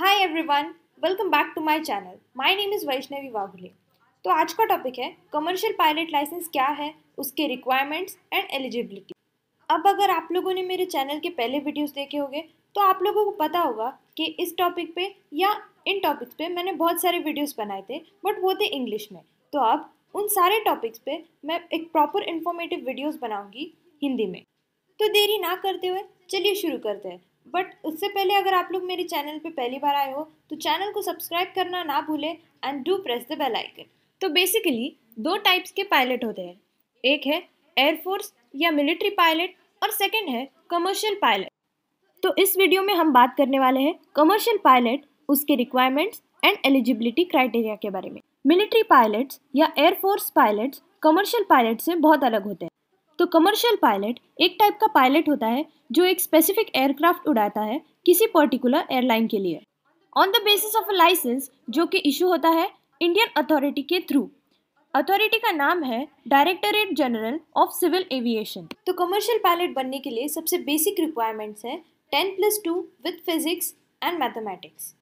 Hi everyone welcome back to my channel my name is Vaishnavi Waghule तो आज का topic है कमर्शियल पायलट लाइसेंस क्या है उसके रिक्वायरमेंट्स एंड एलिजिबिलिटी अब अगर आप लोगों ने मेरे चैनल के पहले वीडियोस देखे होंगे तो आप लोगों को पता होगा कि इस टॉपिक पे या इन टॉपिक्स पे मैंने बहुत सारे वीडियोज़ बनाए थे बट वो थे इंग्लिश में तो अब उन सारे टॉपिक्स पर मैं एक प्रॉपर इन्फॉर्मेटिव वीडियोज़ बनाऊँगी हिंदी में तो देरी ना करते हुए चलिए शुरू करते हैं बट उससे पहले अगर आप लोग मेरे चैनल पे पहली बार आए हो तो चैनल को सब्सक्राइब करना ना भूले and do press the bell icon तो बेसिकली दो टाइप्स के पायलट होते हैं एक है एयरफोर्स या मिलिट्री पायलट और सेकेंड है कमर्शियल पायलट तो इस वीडियो में हम बात करने वाले हैं कमर्शियल पायलट उसके रिक्वायरमेंट्स एंड एलिजिबिलिटी क्राइटेरिया के बारे में मिलिट्री पायलट्स या एयरफोर्स पायलट्स कमर्शियल पायलट से बहुत अलग होते हैं तो कमर्शियल पायलट एक टाइप का पायलट होता है जो एक स्पेसिफिक एयरक्राफ्ट उड़ाता है किसी पर्टिकुलर एयरलाइन के लिए on the basis of a licence जो कि इशू होता है इंडियन अथॉरिटी के थ्रू अथॉरिटी का नाम है directorate general of civil aviation तो कमर्शियल पायलट बनने के लिए सबसे बेसिक रिक्वायरमेंट्स है ten plus two with physics and mathematics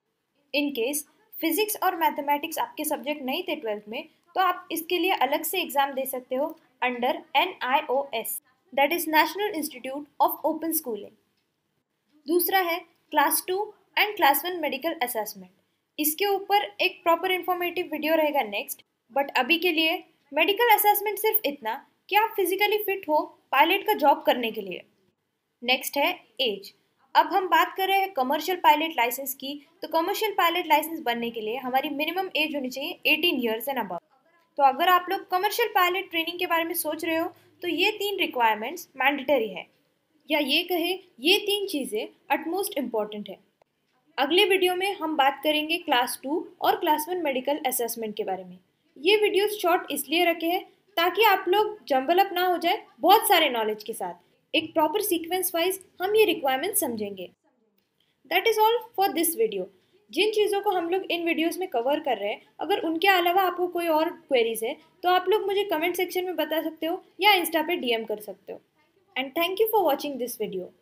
in case physics और मैथमेटिक्स आपके सब्जेक्ट नहीं थे ट्वेल्थ में तो आप इसके लिए अलग से एग्ज़ाम दे सकते हो under NIOS that is National Institute of Open Schooling. दूसरा है class two and class one medical assessment इसके ऊपर एक प्रॉपर इंफॉर्मेटिव वीडियो रहेगा नेक्स्ट बट अभी के लिए मेडिकल असेसमेंट सिर्फ इतना कि आप फिजिकली फिट हो पायलट का जॉब करने के लिए नेक्स्ट है एज अब हम बात कर रहे हैं कमर्शियल पायलट लाइसेंस की तो कमर्शियल पायलट लाइसेंस बनने के लिए हमारी मिनिमम एज होनी चाहिए 18 इयर्स एंड अबव तो अगर आप लोग कमर्शियल पायलट ट्रेनिंग के बारे में सोच रहे हो तो ये तीन रिक्वायरमेंट्स मैंडेटरी है या ये कहें ये तीन चीज़ें अटमोस्ट इम्पॉर्टेंट है अगले वीडियो में हम बात करेंगे क्लास टू और क्लास वन मेडिकल असेसमेंट के बारे में ये वीडियो शॉर्ट इसलिए रखे हैं ताकि आप लोग जंबल अप ना हो जाए बहुत सारे नॉलेज के साथ एक प्रॉपर सीक्वेंस वाइज हम ये रिक्वायरमेंट समझेंगे that is all for this video जिन चीज़ों को हम लोग इन वीडियोस में कवर कर रहे हैं अगर उनके अलावा आपको कोई और क्वेरीज है तो आप लोग मुझे कमेंट सेक्शन में बता सकते हो या इंस्टा पे डीएम कर सकते हो and thank you for watching this video